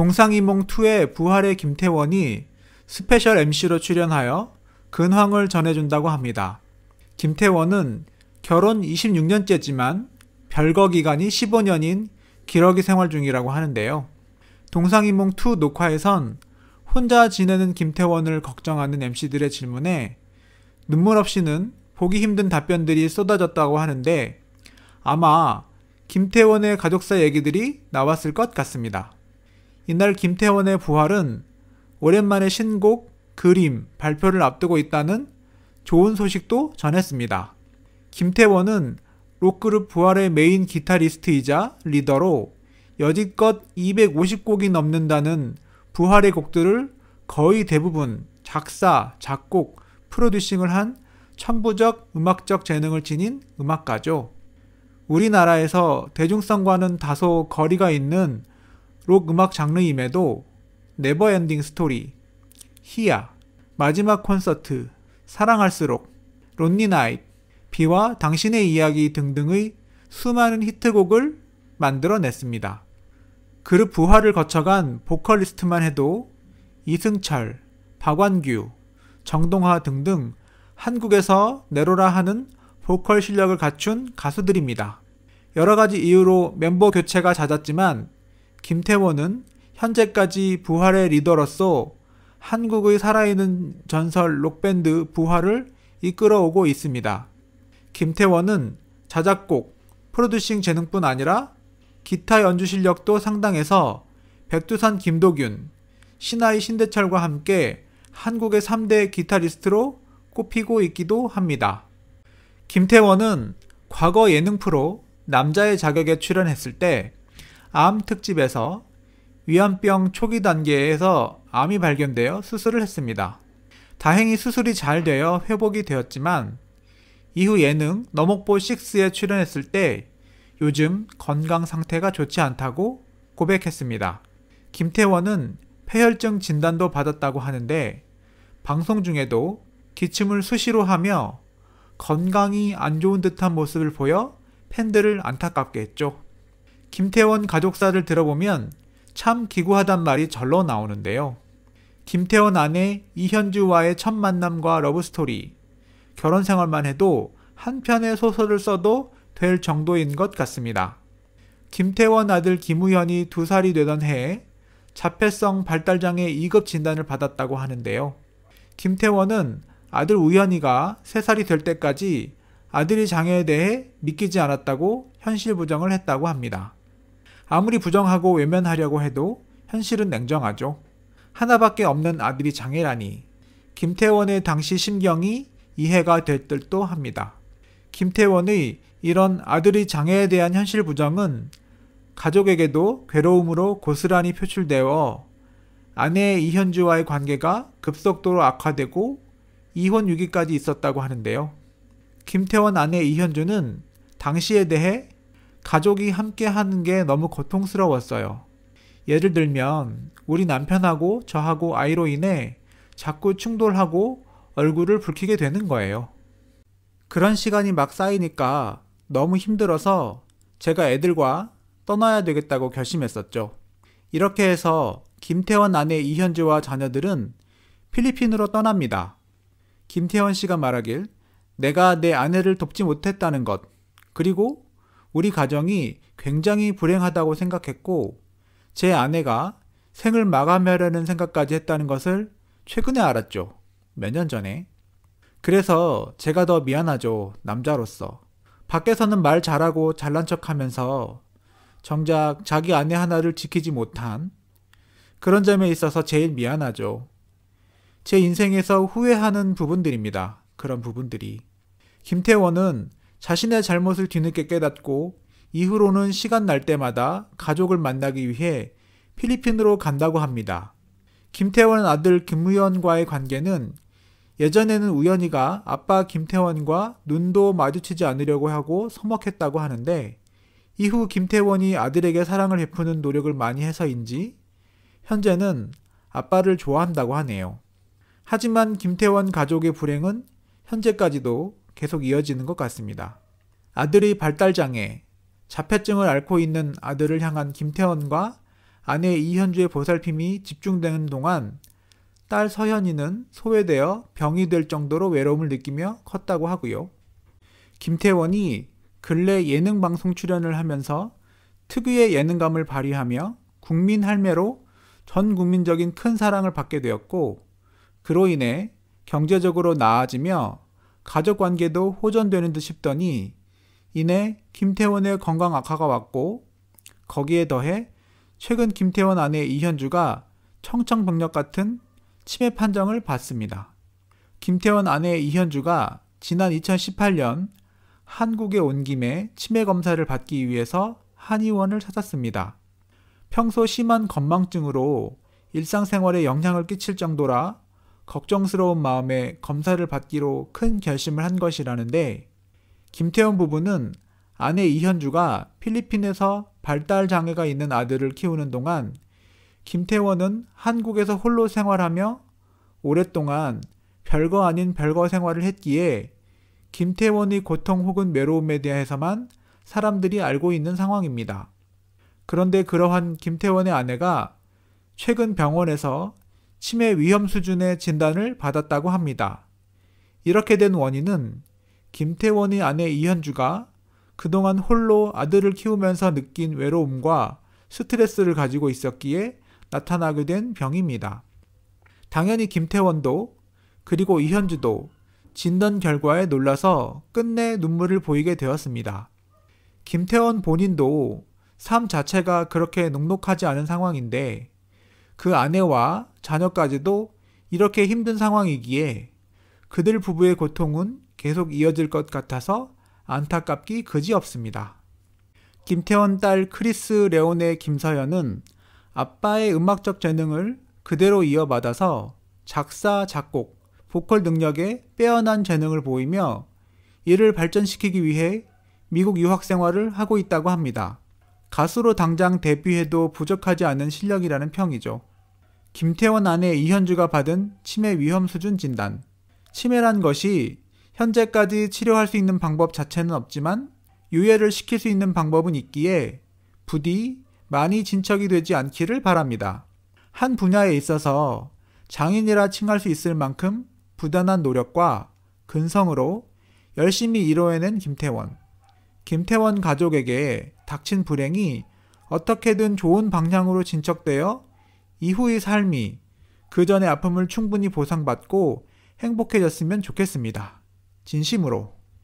동상이몽2의 부활의 김태원이 스페셜 MC로 출연하여 근황을 전해준다고 합니다. 김태원은 결혼 26년째지만 별거 기간이 15년인 기러기 생활 중이라고 하는데요. 동상이몽2 녹화에선 혼자 지내는 김태원을 걱정하는 MC들의 질문에 눈물 없이는 보기 힘든 답변들이 쏟아졌다고 하는데 아마 김태원의 가족사 얘기들이 나왔을 것 같습니다. 이날 김태원의 부활은 오랜만에 신곡, 그림, 발표를 앞두고 있다는 좋은 소식도 전했습니다. 김태원은 록그룹 부활의 메인 기타리스트이자 리더로 여지껏 250곡이 넘는다는 부활의 곡들을 거의 대부분 작사, 작곡, 프로듀싱을 한 천부적 음악적 재능을 지닌 음악가죠. 우리나라에서 대중성과는 다소 거리가 있는 록 음악 장르임에도 네버엔딩 스토리, 히야, 마지막 콘서트, 사랑할수록, 론니 나잇, 비와 당신의 이야기 등등의 수많은 히트곡을 만들어냈습니다. 그룹 부활을 거쳐간 보컬리스트만 해도 이승철, 박완규, 정동화 등등 한국에서 내로라 하는 보컬 실력을 갖춘 가수들입니다. 여러 가지 이유로 멤버 교체가 잦았지만 김태원은 현재까지 부활의 리더로서 한국의 살아있는 전설 록밴드 부활을 이끌어오고 있습니다. 김태원은 자작곡, 프로듀싱 재능뿐 아니라 기타 연주 실력도 상당해서 백두산 김도균, 신하이 신대철과 함께 한국의 3대 기타리스트로 꼽히고 있기도 합니다. 김태원은 과거 예능 프로 남자의 자격에 출연했을 때암 특집에서 위암병 초기 단계에서 암이 발견되어 수술을 했습니다. 다행히 수술이 잘 되어 회복이 되었지만 이후 예능 너목보 6에 출연했을 때 요즘 건강 상태가 좋지 않다고 고백했습니다. 김태원은 폐혈증 진단도 받았다고 하는데 방송 중에도 기침을 수시로 하며 건강이 안 좋은 듯한 모습을 보여 팬들을 안타깝게 했죠. 김태원 가족사를 들어보면 참 기구하단 말이 절로 나오는데요. 김태원 아내 이현주와의 첫 만남과 러브스토리, 결혼 생활만 해도 한 편의 소설을 써도 될 정도인 것 같습니다. 김태원 아들 김우현이 두 살이 되던 해에 자폐성 발달장애 2급 진단을 받았다고 하는데요. 김태원은 아들 우현이가 3살이 될 때까지 아들이 장애에 대해 믿기지 않았다고 현실 부정을 했다고 합니다. 아무리 부정하고 외면하려고 해도 현실은 냉정하죠. 하나밖에 없는 아들이 장애라니. 김태원의 당시 심경이 이해가 됐 듯도 합니다. 김태원의 이런 아들의 장애에 대한 현실 부정은 가족에게도 괴로움으로 고스란히 표출되어 아내 이현주와의 관계가 급속도로 악화되고 이혼 위기까지 있었다고 하는데요. 김태원 아내 이현주는 당시에 대해 가족이 함께 하는 게 너무 고통스러웠어요. 예를 들면 우리 남편하고 저하고 아이로 인해 자꾸 충돌하고 얼굴을 붉히게 되는 거예요. 그런 시간이 막 쌓이니까 너무 힘들어서 제가 애들과 떠나야 되겠다고 결심했었죠. 이렇게 해서 김태원 아내 이현주와 자녀들은 필리핀으로 떠납니다. 김태원 씨가 말하길 내가 내 아내를 돕지 못했다는 것, 그리고 우리 가정이 굉장히 불행하다고 생각했고 제 아내가 생을 마감하려는 생각까지 했다는 것을 최근에 알았죠. 몇 년 전에. 그래서 제가 더 미안하죠. 남자로서. 밖에서는 말 잘하고 잘난 척 하면서 정작 자기 아내 하나를 지키지 못한 그런 점에 있어서 제일 미안하죠. 제 인생에서 후회하는 부분들입니다. 그런 부분들이. 김태원은 자신의 잘못을 뒤늦게 깨닫고 이후로는 시간 날 때마다 가족을 만나기 위해 필리핀으로 간다고 합니다. 김태원 아들 김우현과의 관계는 예전에는 우연히가 아빠 김태원과 눈도 마주치지 않으려고 하고 서먹했다고 하는데 이후 김태원이 아들에게 사랑을 베푸는 노력을 많이 해서인지 현재는 아빠를 좋아한다고 하네요. 하지만 김태원 가족의 불행은 현재까지도 계속 이어지는 것 같습니다. 아들의 발달장애, 자폐증을 앓고 있는 아들을 향한 김태원과 아내 이현주의 보살핌이 집중되는 동안 딸 서현이는 소외되어 병이 될 정도로 외로움을 느끼며 컸다고 하고요. 김태원이 근래 예능 방송 출연을 하면서 특유의 예능감을 발휘하며 국민 할매로 전 국민적인 큰 사랑을 받게 되었고, 그로 인해 경제적으로 나아지며 가족 관계도 호전되는 듯 싶더니 이내 김태원의 건강 악화가 왔고 거기에 더해 최근 김태원 아내 이현주가 청청병력 같은 치매 판정을 받습니다. 김태원 아내 이현주가 지난 2018년 한국에 온 김에 치매 검사를 받기 위해서 한의원을 찾았습니다. 평소 심한 건망증으로 일상생활에 영향을 끼칠 정도라 걱정스러운 마음에 검사를 받기로 큰 결심을 한 것이라는데 김태원 부부는 아내 이현주가 필리핀에서 발달 장애가 있는 아들을 키우는 동안 김태원은 한국에서 홀로 생활하며 오랫동안 별거 아닌 별거 생활을 했기에 김태원의 고통 혹은 외로움에 대해서만 사람들이 알고 있는 상황입니다. 그런데 그러한 김태원의 아내가 최근 병원에서 치매 위험 수준의 진단을 받았다고 합니다. 이렇게 된 원인은 김태원의 아내 이현주가 그동안 홀로 아들을 키우면서 느낀 외로움과 스트레스를 가지고 있었기에 나타나게 된 병입니다. 당연히 김태원도 그리고 이현주도 진단 결과에 놀라서 끝내 눈물을 보이게 되었습니다. 김태원 본인도 삶 자체가 그렇게 녹록하지 않은 상황인데 그 아내와 자녀까지도 이렇게 힘든 상황이기에 그들 부부의 고통은 계속 이어질 것 같아서 안타깝기 그지없습니다. 김태원 딸 크리스 레온의 김서연은 아빠의 음악적 재능을 그대로 이어받아서 작사, 작곡, 보컬 능력에 빼어난 재능을 보이며 이를 발전시키기 위해 미국 유학 생활을 하고 있다고 합니다. 가수로 당장 데뷔해도 부족하지 않은 실력이라는 평이죠. 김태원 아내 이현주가 받은 치매 위험 수준 진단. 치매란 것이 현재까지 치료할 수 있는 방법 자체는 없지만 유예를 시킬 수 있는 방법은 있기에 부디 많이 진척이 되지 않기를 바랍니다. 한 분야에 있어서 장인이라 칭할 수 있을 만큼 부단한 노력과 근성으로 열심히 이뤄내는 김태원. 김태원 가족에게 닥친 불행이 어떻게든 좋은 방향으로 진척되어 이후의 삶이 그 전의 아픔을 충분히 보상받고 행복해졌으면 좋겠습니다. 진심으로.